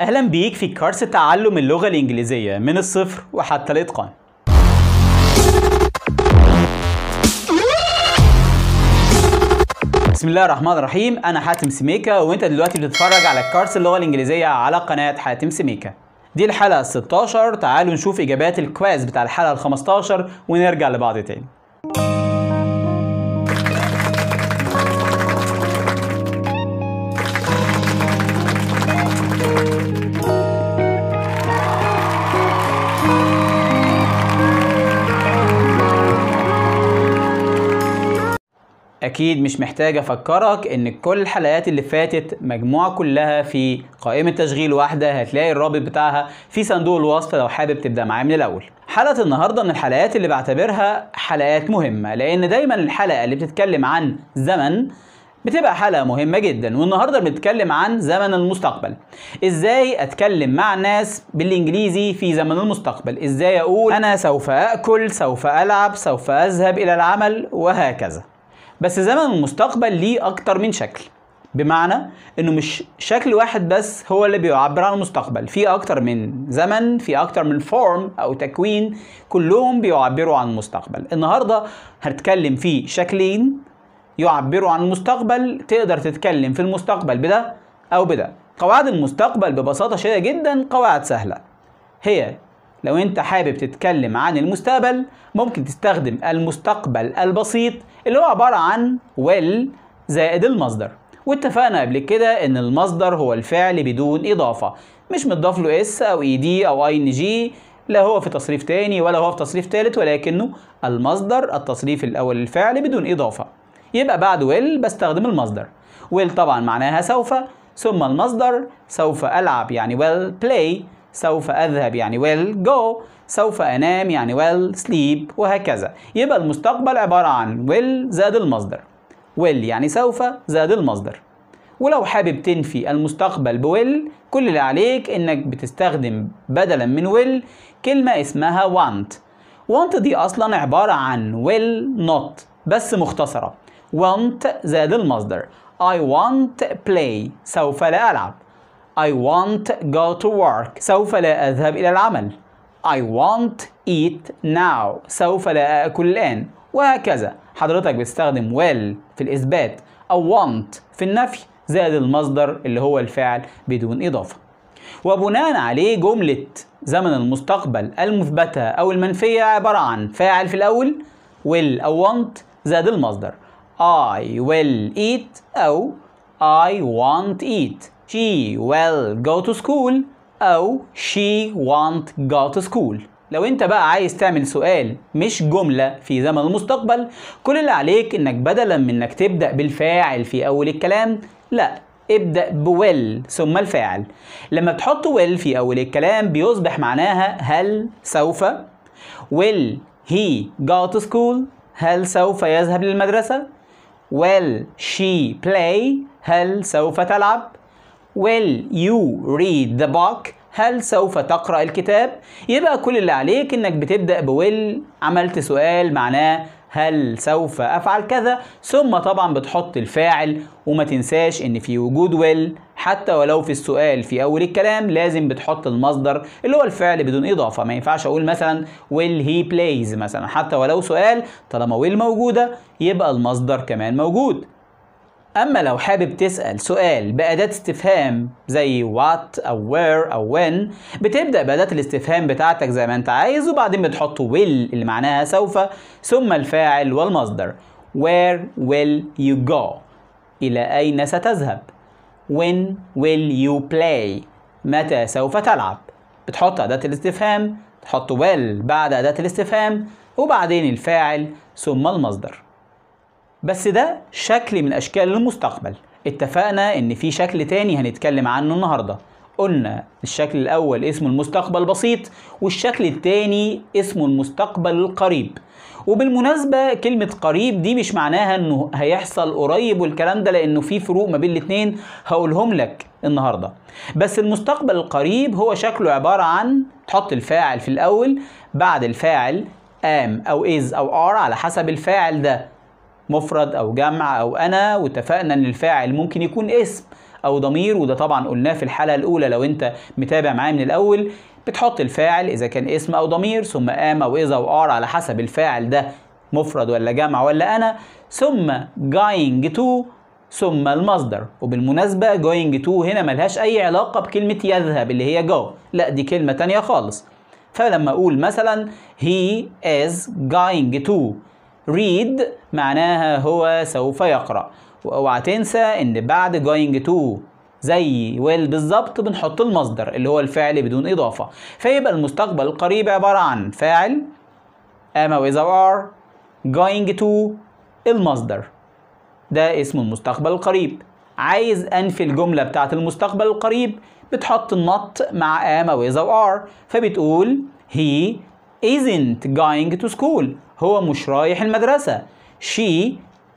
اهلا بيك في كورس تعلم اللغة الانجليزية من الصفر وحتى الاتقان بسم الله الرحمن الرحيم انا حاتم سميكة وانت دلوقتي بتتفرج على كورس اللغة الانجليزية على قناة حاتم سميكة دي الحلقة 16 تعالوا نشوف اجابات الكواز بتاع الحلقة 15 ونرجع لبعض تاني أكيد مش محتاج أفكرك إن كل الحلقات اللي فاتت مجموعة كلها في قائمة تشغيل واحدة هتلاقي الرابط بتاعها في صندوق الوصف لو حابب تبدأ معايا من الأول حلقة النهاردة من الحلقات اللي بعتبرها حلقات مهمة لأن دايما الحلقة اللي بتتكلم عن زمن بتبقى حلقة مهمة جدا والنهاردة بنتكلم عن زمن المستقبل ازاي اتكلم مع الناس بالانجليزي في زمن المستقبل ازاي اقول انا سوف اكل سوف العب سوف اذهب الى العمل وهكذا بس زمن المستقبل ليه اكتر من شكل بمعنى انه مش شكل واحد بس هو اللي بيعبر عن المستقبل في اكتر من زمن في اكتر من فورم او تكوين كلهم بيعبروا عن المستقبل النهارده هتكلم في شكلين يعبروا عن المستقبل تقدر تتكلم في المستقبل بده او بده قواعد المستقبل ببساطه شديده جدا قواعد سهله هي لو انت حابب تتكلم عن المستقبل ممكن تستخدم المستقبل البسيط اللي هو عبارة عن will زائد المصدر واتفقنا قبل كده ان المصدر هو الفعل بدون اضافة مش متضاف له اس او اي دي او اي ان جي لا هو في تصريف تاني ولا هو في تصريف تالت ولكنه المصدر التصريف الاول للفعل بدون اضافة يبقى بعد will بستخدم المصدر will طبعا معناها سوف ثم المصدر سوف العب يعني will play سوف أذهب يعني will go سوف أنام يعني will sleep وهكذا يبقى المستقبل عبارة عن will زاد المصدر will يعني سوف زاد المصدر ولو حابب تنفي المستقبل بويل كل اللي عليك انك بتستخدم بدلا من will كلمة اسمها want want دي اصلا عبارة عن will not بس مختصرة want زاد المصدر I want play سوف لا ألعب I won't go to work سوف لا أذهب إلى العمل I won't eat now سوف لا أكل الآن وهكذا حضرتك بتستخدم will في الإثبات أو want في النفي زائد المصدر اللي هو الفعل بدون إضافة وبناء عليه جملة زمن المستقبل المثبتة أو المنفية عبارة عن فاعل في الأول will أو want زائد المصدر I will eat أو I won't eat she will go to school أو oh, she won't go to school لو انت بقى عايز تعمل سؤال مش جملة في زمن المستقبل كل اللي عليك انك بدلا من انك تبدأ بالفاعل في اول الكلام لا ابدأ بويل ثم الفاعل لما بتحط ويل في اول الكلام بيصبح معناها هل سوف will he go to school هل سوف يذهب للمدرسة will she play هل سوف تلعب will you read the book هل سوف تقرأ الكتاب يبقى كل اللي عليك انك بتبدأ ب will عملت سؤال معناه هل سوف أفعل كذا ثم طبعا بتحط الفاعل وما تنساش ان في وجود will حتى ولو في السؤال في اول الكلام لازم بتحط المصدر اللي هو الفعل بدون اضافه ما ينفعش اقول مثلا will he plays مثلا حتى ولو سؤال طالما will موجوده يبقى المصدر كمان موجود أما لو حابب تسأل سؤال بأداة استفهام زي what أو where أو when بتبدأ بأداة الاستفهام بتاعتك زي ما أنت عايز وبعدين بتحط will اللي معناها سوف ثم الفاعل والمصدر where will you go إلى أين ستذهب when will you play متى سوف تلعب بتحط أداة الاستفهام تحط will بعد أداة الاستفهام وبعدين الفاعل ثم المصدر بس ده شكل من اشكال المستقبل اتفقنا ان في شكل تاني هنتكلم عنه النهارده قلنا الشكل الاول اسمه المستقبل البسيط والشكل التاني اسمه المستقبل القريب وبالمناسبة كلمة قريب دي مش معناها انه هيحصل قريب والكلام ده لانه في فروق ما بين الاتنين هقولهم لك النهاردة بس المستقبل القريب هو شكله عبارة عن تحط الفاعل في الاول بعد الفاعل am او is او are على حسب الفاعل ده مفرد أو جمع أو أنا واتفقنا إن الفاعل ممكن يكون اسم أو ضمير وده طبعا قلناه في الحلقة الأولى لو أنت متابع معايا من الأول بتحط الفاعل إذا كان اسم أو ضمير ثم آم أو إذا أو آر على حسب الفاعل ده مفرد ولا جمع ولا أنا ثم going to ثم المصدر وبالمناسبة going to هنا ملهاش أي علاقة بكلمة يذهب اللي هي go لا دي كلمة تانية خالص فلما أقول مثلا he is going to read معناها هو سوف يقرأ واوعى تنسى ان بعد going to زي will بالظبط بنحط المصدر اللي هو الفعل بدون إضافة فيبقى المستقبل القريب عبارة عن فاعل am with is are going to المصدر ده اسم المستقبل القريب عايز أنفي الجملة بتاعة المستقبل القريب بتحط النط مع am with is are فبتقول he isn't going to school هو مش رايح المدرسة she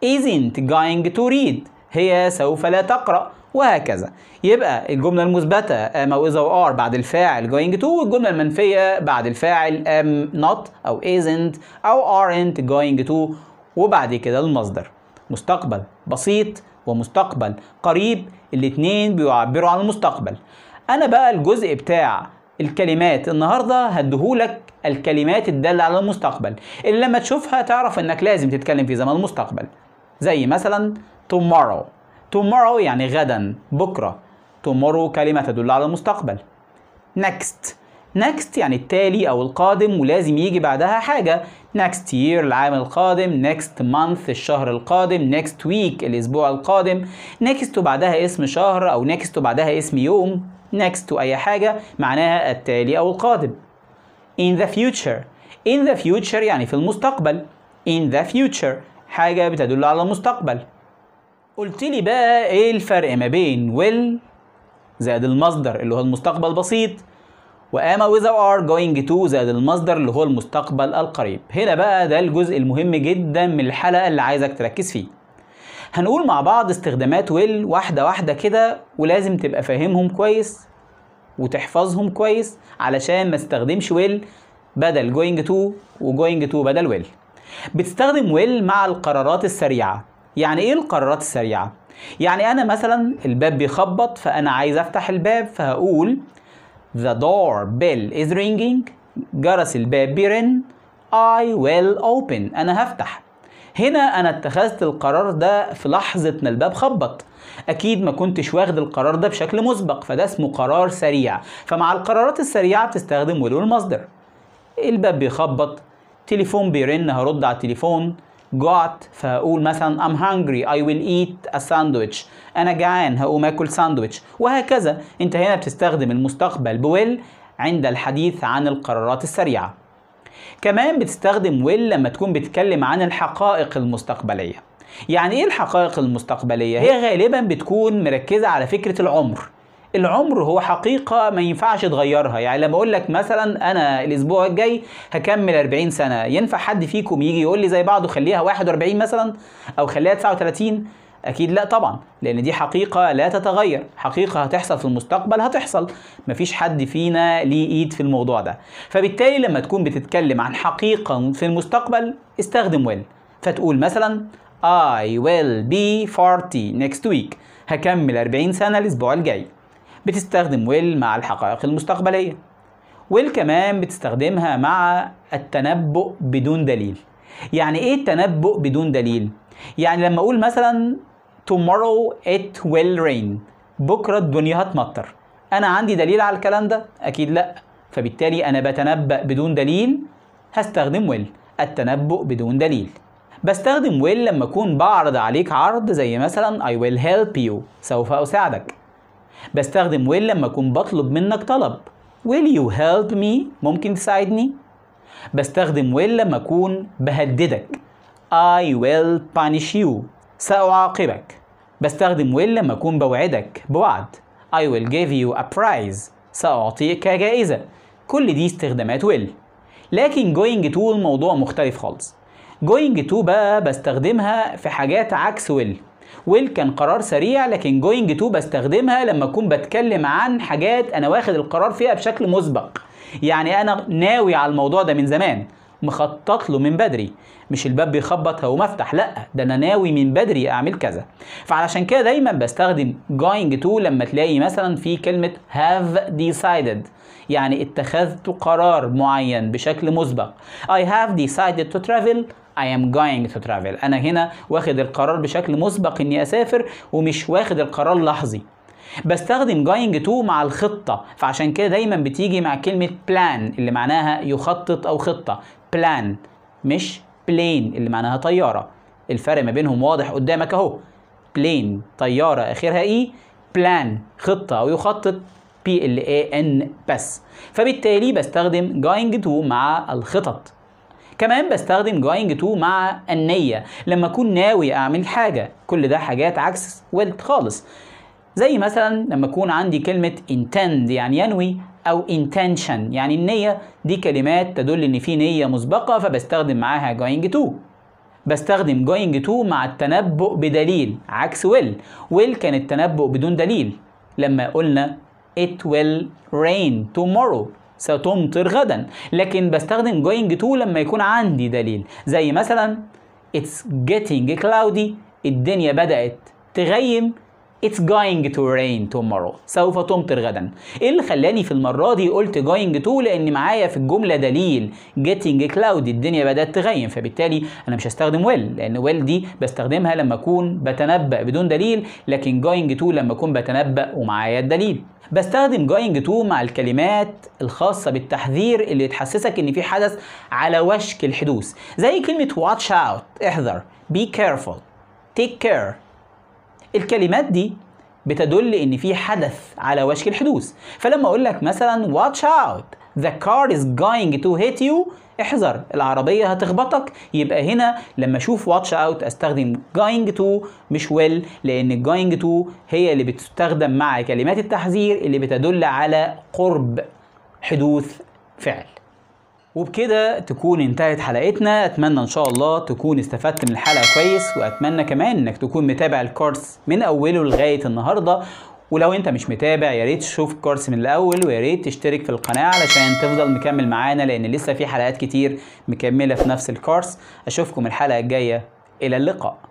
isn't going to read هي سوف لا تقرأ وهكذا يبقى الجملة المثبتة am or وار بعد الفاعل going to والجملة المنفية بعد الفاعل am not أو isn't أو aren't going to وبعد كده المصدر مستقبل بسيط ومستقبل قريب الاتنين بيعبروا عن المستقبل أنا بقى الجزء بتاع الكلمات النهاردة هديهولك الكلمات الدالة على المستقبل اللي لما تشوفها تعرف انك لازم تتكلم في زمن المستقبل زي مثلا tomorrow tomorrow يعني غدا بكرة tomorrow كلمة تدل على المستقبل next next يعني التالي او القادم ولازم يجي بعدها حاجة next year العام القادم next month الشهر القادم next week الاسبوع القادم next وبعدها اسم شهر او next وبعدها اسم يوم next اي حاجة معناها التالي او القادم in the future in the future يعني في المستقبل in the future حاجة بتدل على المستقبل قلت لي بقى ايه الفرق ما بين will زائد المصدر اللي هو المستقبل بسيط وأما وذا ار جوينج تو زائد المصدر اللي هو المستقبل القريب هنا بقى ده الجزء المهم جدا من الحلقه اللي عايزك تركز فيه هنقول مع بعض استخدامات ويل واحده واحده كده ولازم تبقى فاهمهم كويس وتحفظهم كويس علشان ما استخدمش ويل بدل جوينج تو وجوينج تو بدل ويل بتستخدم ويل مع القرارات السريعة يعني ايه القرارات السريعة؟ يعني انا مثلا الباب بيخبط فانا عايز افتح الباب فهقول The door bell is ringing جرس الباب بيرن I will open أنا هفتح هنا أنا اتخذت القرار ده في لحظة ما الباب خبط اكيد ما كنتش واخد القرار ده بشكل مسبق فده اسمه قرار سريع فمع القرارات السريعه بتستخدم ولو المصدر الباب بيخبط تليفون بيرن هرد على التليفون جعت فهقول مثلا I'm hungry I will eat a sandwich أنا جعان هقوم آكل ساندويتش وهكذا أنت هنا بتستخدم المستقبل بويل عند الحديث عن القرارات السريعة كمان بتستخدم ويل لما تكون بتتكلم عن الحقائق المستقبلية يعني ايه الحقائق المستقبلية؟ هي غالبا بتكون مركزة على فكرة العمر العمر هو حقيقة ما ينفعش تغيرها يعني لما اقول لك مثلا انا الاسبوع الجاي هكمل 40 سنة ينفع حد فيكم يجي يقول لي زي بعضه خليها 41 مثلا او خليها 39 اكيد لا طبعا لان دي حقيقه لا تتغير حقيقه هتحصل في المستقبل هتحصل مفيش حد فينا ليه ايد في الموضوع ده فبالتالي لما تكون بتتكلم عن حقيقه في المستقبل استخدم ويل فتقول مثلا I will be 40 next week هكمل 40 سنة الأسبوع الجاي بتستخدم will مع الحقائق المستقبلية will كمان بتستخدمها مع التنبؤ بدون دليل يعني ايه التنبؤ بدون دليل؟ يعني لما اقول مثلا tomorrow it will rain بكرة الدنيا هتمطر أنا عندي دليل على الكلام ده؟ أكيد لأ فبالتالي أنا بتنبأ بدون دليل هستخدم will التنبؤ بدون دليل بستخدم will لما أكون بعرض عليك عرض زي مثلا I will help you سوف أساعدك بستخدم will لما أكون بطلب منك طلب will you help me ممكن تساعدني بستخدم will لما أكون بهددك I will punish you سأعاقبك بستخدم will لما أكون بوعدك بوعد I will give you a prize سأعطيك جائزة كل دي استخدامات will لكن going to الموضوع مختلف خالص going to بقى بستخدمها في حاجات عكس will ويل كان قرار سريع لكن going to بستخدمها لما أكون بتكلم عن حاجات أنا واخد القرار فيها بشكل مسبق يعني أنا ناوي على الموضوع ده من زمان مخطط له من بدري مش الباب بيخبط هو مفتح لا ده انا ناوي من بدري اعمل كذا فعلشان كده دايما بستخدم going to لما تلاقي مثلا في كلمه have decided يعني اتخذت قرار معين بشكل مسبق I have decided to travel I am going to travel انا هنا واخد القرار بشكل مسبق اني اسافر ومش واخد القرار لحظي بستخدم going تو مع الخطة فعشان كده دايما بتيجي مع كلمة بلان اللي معناها يخطط أو خطة بلان مش بلين اللي معناها طيارة الفرق ما بينهم واضح قدامك اهو بلين طيارة اخرها ايه بلان خطة او يخطط بي ال اي ان بس فبالتالي بستخدم جاينج تو مع الخطط كمان بستخدم جوينج تو مع النية لما أكون ناوي أعمل حاجة كل ده حاجات عكس ولد خالص زي مثلا لما أكون عندي كلمة intend يعني ينوي او intention يعني النية دي كلمات تدل ان في نية مسبقة فبستخدم معاها going to بستخدم going to مع التنبؤ بدليل عكس will will كان التنبؤ بدون دليل لما قلنا it will rain tomorrow ستمطر غدا لكن بستخدم going to لما يكون عندي دليل زي مثلا it's getting cloudy الدنيا بدأت تغيم It's going to rain tomorrow سوف تمطر غدا ايه اللي خلاني في المرة دي قلت going to لان معايا في الجملة دليل getting cloudy الدنيا بدأت تغيم فبالتالي انا مش هستخدم well لان well دي بستخدمها لما اكون بتنبأ بدون دليل لكن going to لما اكون بتنبأ ومعايا الدليل بستخدم going to مع الكلمات الخاصة بالتحذير اللي تحسسك ان في حدث على وشك الحدوث زي كلمة watch out احذر be careful take care الكلمات دي بتدل ان في حدث على وشك الحدوث فلما اقول لك مثلا واتش اوت ذا كار از جوينج تو هيت يو احذر العربيه هتخبطك يبقى هنا لما اشوف واتش اوت استخدم جوينج تو مش ويل well لان جوينج تو هي اللي بتستخدم مع كلمات التحذير اللي بتدل على قرب حدوث فعل وبكده تكون انتهت حلقتنا اتمنى ان شاء الله تكون استفدت من الحلقه كويس واتمنى كمان انك تكون متابع الكورس من اوله لغايه النهارده ولو انت مش متابع يا ريت تشوف الكورس من الاول ويا ريت تشترك في القناه علشان تفضل مكمل معانا لان لسه في حلقات كتير مكمله في نفس الكورس اشوفكم الحلقه الجايه الى اللقاء